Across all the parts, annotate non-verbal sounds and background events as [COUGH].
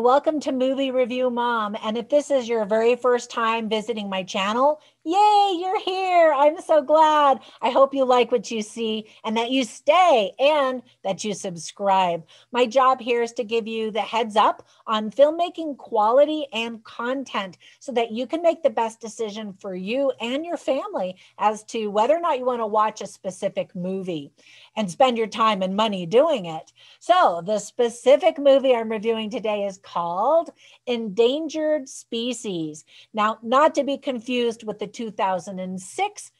welcome to Movie Review Mom. And if this is your very first time visiting my channel, Yay, you're here. I'm so glad. I hope you like what you see and that you stay and that you subscribe. My job here is to give you the heads up on filmmaking quality and content so that you can make the best decision for you and your family as to whether or not you want to watch a specific movie and spend your time and money doing it. So, the specific movie I'm reviewing today is called Endangered Species. Now, not to be confused with the 2006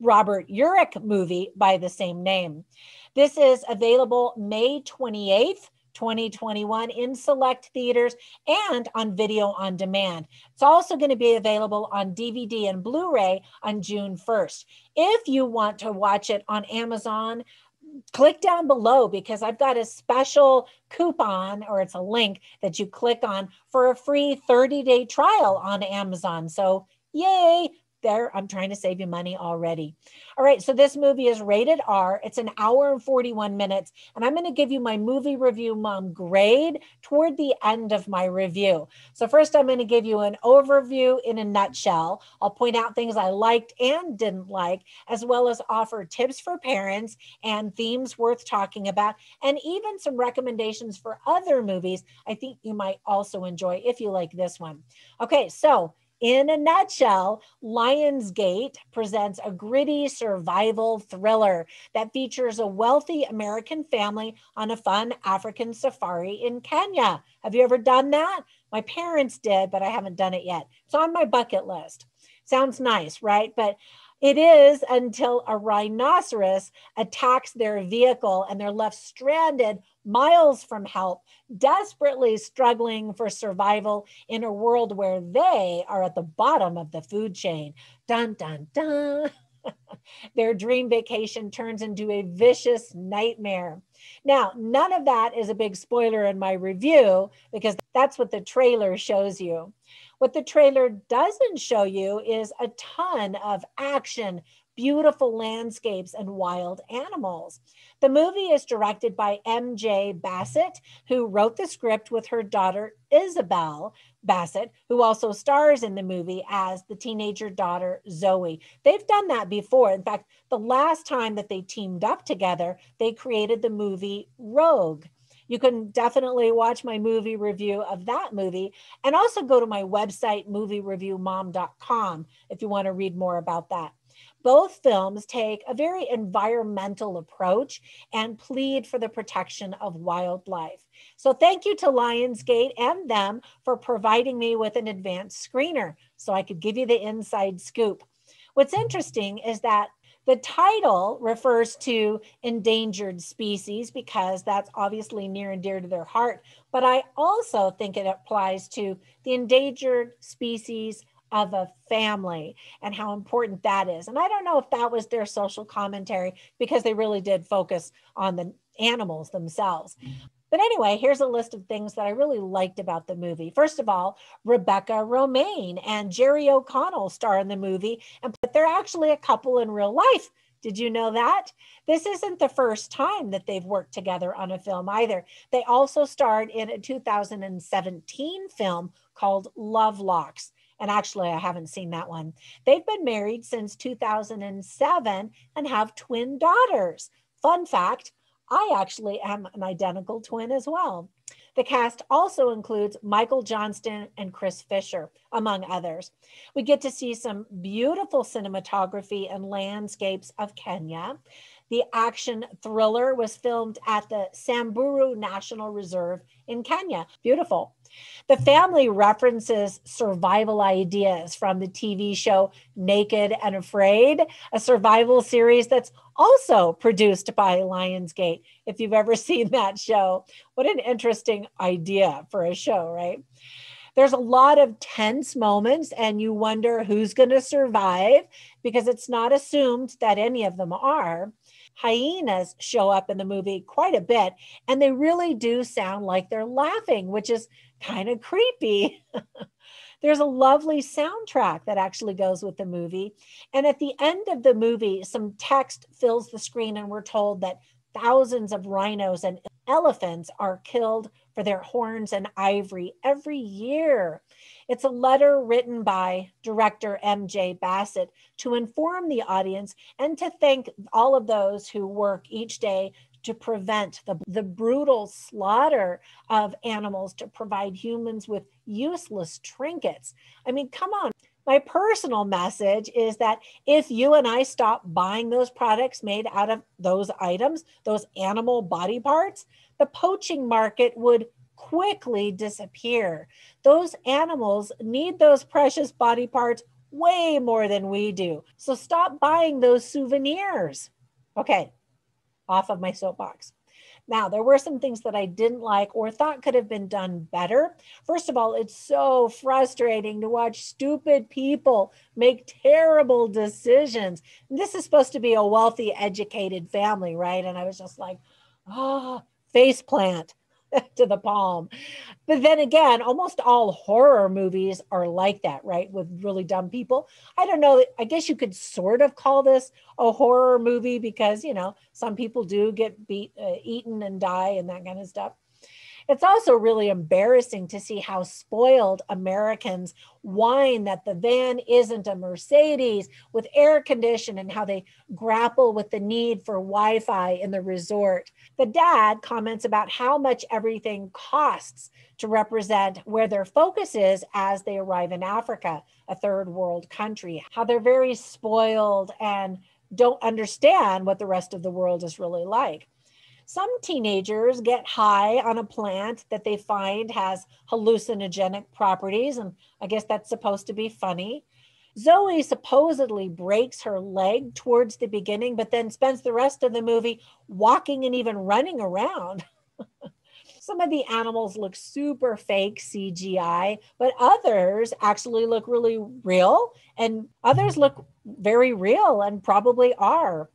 Robert Urich movie by the same name. This is available May 28th. 2021 in select theaters and on video on demand. It's also going to be available on DVD and Blu ray on June 1st. If you want to watch it on Amazon, click down below because I've got a special coupon or it's a link that you click on for a free 30 day trial on Amazon. So, yay, there. I'm trying to save you money already. All right, so this movie is rated R. It's an hour and 41 minutes. And I'm going to give you my movie review mom grade toward the end of my review. So, first, I'm going to give you an overview in a nutshell. I'll point out things I liked and didn't like, as well as offer tips for parents and themes worth talking about, and even some recommendations for other movies I think you might also enjoy if you like this one. Okay, so in a nutshell, Lionsgate presents a gritty survival thriller that features a wealthy American family on a fun African safari in Kenya. Have you ever done that? My parents did, but I haven't done it yet. It's on my bucket list. Sounds nice, right? But it is until a rhinoceros attacks their vehicle and they're left stranded miles from help, desperately struggling for survival in a world where they are at the bottom of the food chain. Dun, dun, dun. [LAUGHS] Their dream vacation turns into a vicious nightmare. Now, none of that is a big spoiler in my review because that's what the trailer shows you. What the trailer doesn't show you is a ton of action, beautiful landscapes, and wild animals. The movie is directed by M.J. Bassett, who wrote the script with her daughter Isabel Bassett, who also stars in the movie as the teenager daughter Zoe. They've done that before. In fact, the last time that they teamed up together, they created the movie Rogue you can definitely watch my movie review of that movie and also go to my website, moviereviewmom.com, if you want to read more about that. Both films take a very environmental approach and plead for the protection of wildlife. So, thank you to Lionsgate and them for providing me with an advanced screener so I could give you the inside scoop. What's interesting is that the title refers to endangered species because that's obviously near and dear to their heart, but I also think it applies to the endangered species of a family and how important that is. And I don't know if that was their social commentary because they really did focus on the animals themselves. But anyway, here's a list of things that I really liked about the movie. First of all, Rebecca Romaine and Jerry O'Connell star in the movie, and but they're actually a couple in real life. Did you know that? This isn't the first time that they've worked together on a film either. They also starred in a 2017 film called Love Locks. And actually, I haven't seen that one. They've been married since 2007 and have twin daughters. Fun fact I actually am an identical twin as well. The cast also includes Michael Johnston and Chris Fisher, among others. We get to see some beautiful cinematography and landscapes of Kenya. The action thriller was filmed at the Samburu National Reserve in Kenya. Beautiful. The family references survival ideas from the TV show Naked and Afraid, a survival series that's also produced by Lionsgate. If you've ever [LAUGHS] seen that show, what an interesting idea for a show, right? There's a lot of tense moments, and you wonder who's going to survive because it's not assumed that any of them are hyenas show up in the movie quite a bit, and they really do sound like they're laughing, which is kind of creepy. [LAUGHS] There's a lovely soundtrack that actually goes with the movie. And at the end of the movie, some text fills the screen, and we're told that thousands of rhinos and elephants are killed for their horns and ivory every year. It's a letter written by director MJ Bassett to inform the audience and to thank all of those who work each day to prevent the, the brutal slaughter of animals to provide humans with useless trinkets. I mean, come on. My personal message is that if you and I stop buying those products made out of those items, those animal body parts, the poaching market would quickly disappear. Those animals need those precious body parts way more than we do. So stop buying those souvenirs. Okay, off of my soapbox. Now, there were some things that I didn't like or thought could have been done better. First of all, it's so frustrating to watch stupid people make terrible decisions. this is supposed to be a wealthy, educated family, right? And I was just like, oh, face plant. [LAUGHS] to the palm. But then again, almost all horror movies are like that, right? With really dumb people. I don't know. I guess you could sort of call this a horror movie because, you know, some people do get beat, uh, eaten and die and that kind of stuff. It's also really embarrassing to see how spoiled Americans whine that the van isn't a Mercedes with air conditioning and how they grapple with the need for Wi Fi in the resort. The dad comments about how much everything costs to represent where their focus is as they arrive in Africa, a third world country, how they're very spoiled and don't understand what the rest of the world is really like. Some teenagers get high on a plant that they find has hallucinogenic properties, and I guess that's supposed to be funny. Zoe supposedly breaks her leg towards the beginning, but then spends the rest of the movie walking and even running around. [LAUGHS] Some of the animals look super fake CGI, but others actually look really real, and others look very real and probably are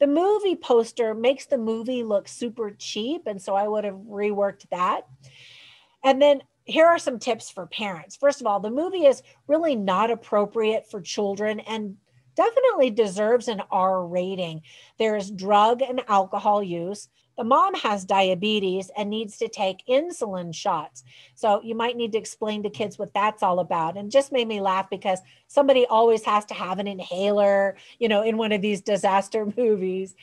the movie poster makes the movie look super cheap. And so I would have reworked that. And then here are some tips for parents. First of all, the movie is really not appropriate for children and definitely deserves an R rating. There is drug and alcohol use. The mom has diabetes and needs to take insulin shots. So you might need to explain to kids what that's all about. And just made me laugh because somebody always has to have an inhaler, you know, in one of these disaster [LAUGHS] movies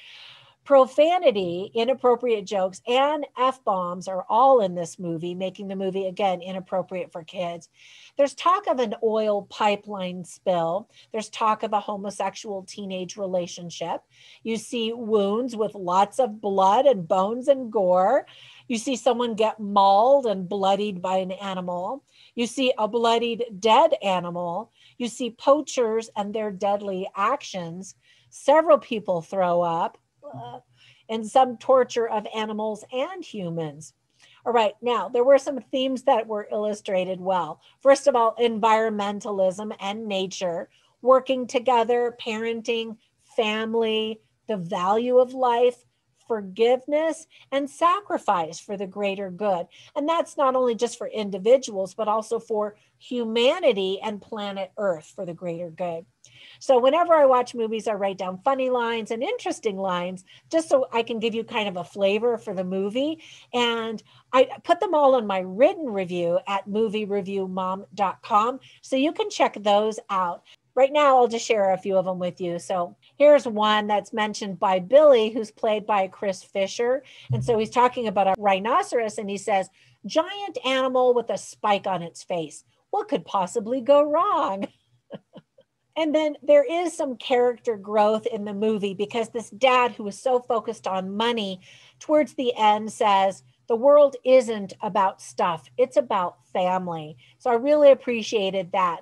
profanity, inappropriate jokes, and F bombs are all in this movie, making the movie again inappropriate for kids. There's talk of an oil pipeline spill, there's talk of a homosexual teenage relationship. You see wounds with lots of blood and bones and gore. You see someone get mauled and bloodied by an animal. You see a bloodied dead animal. You see poachers and their deadly actions. Several people throw up and some torture of animals and humans. All right, now there were some themes that were illustrated well. First of all, environmentalism and nature, working together, parenting, family, the value of life, forgiveness, and sacrifice for the greater good. And that's not only just for individuals, but also for humanity and planet Earth for the greater good. So whenever I watch movies, I write down funny lines and interesting lines just so I can give you kind of a flavor for the movie. And I put them all in my written review at moviereviewmom.com. So you can check those out. Right now, I'll just share a few of them with you. So here's one that's mentioned by Billy, who's played by Chris Fisher. And so he's talking about a rhinoceros and he says, giant animal with a spike on its face. What could possibly go wrong? [LAUGHS] And then there is some character growth in the movie because this dad who was so focused on money towards the end says, the world isn't about stuff, it's about family. So I really appreciated that.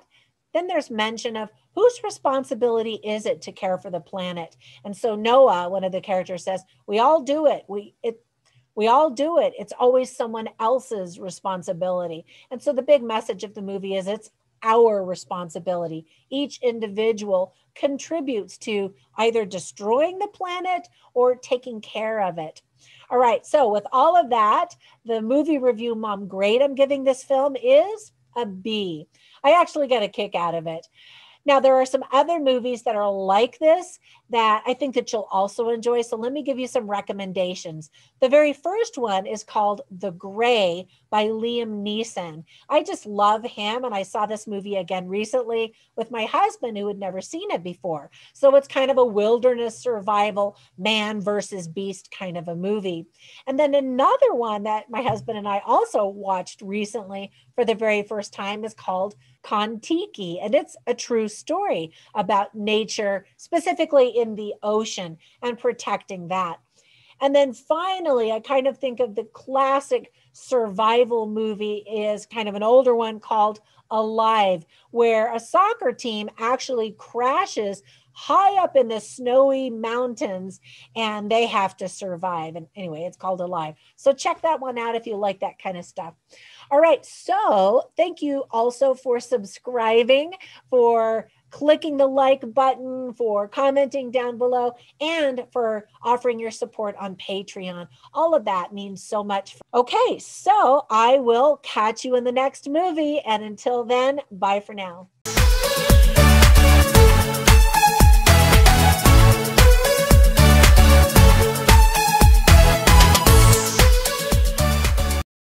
Then there's mention of whose responsibility is it to care for the planet? And so Noah, one of the characters says, we all do it. We it we all do it. It's always someone else's responsibility. And so the big message of the movie is it's our responsibility. Each individual contributes to either destroying the planet or taking care of it. All right, so with all of that, the movie review mom grade I'm giving this film is a B. I actually got a kick out of it. Now, there are some other movies that are like this that I think that you'll also enjoy. So let me give you some recommendations. The very first one is called The Gray by Liam Neeson. I just love him. And I saw this movie again recently with my husband who had never seen it before. So it's kind of a wilderness survival, man versus beast kind of a movie. And then another one that my husband and I also watched recently for the very first time is called Kontiki, and it's a true story about nature, specifically in the ocean, and protecting that. And then finally, I kind of think of the classic survival movie is kind of an older one called Alive, where a soccer team actually crashes high up in the snowy mountains and they have to survive. And anyway, it's called Alive. So check that one out if you like that kind of stuff. All right. So thank you also for subscribing, for clicking the like button, for commenting down below, and for offering your support on Patreon. All of that means so much. Okay. So I will catch you in the next movie. And until then, bye for now.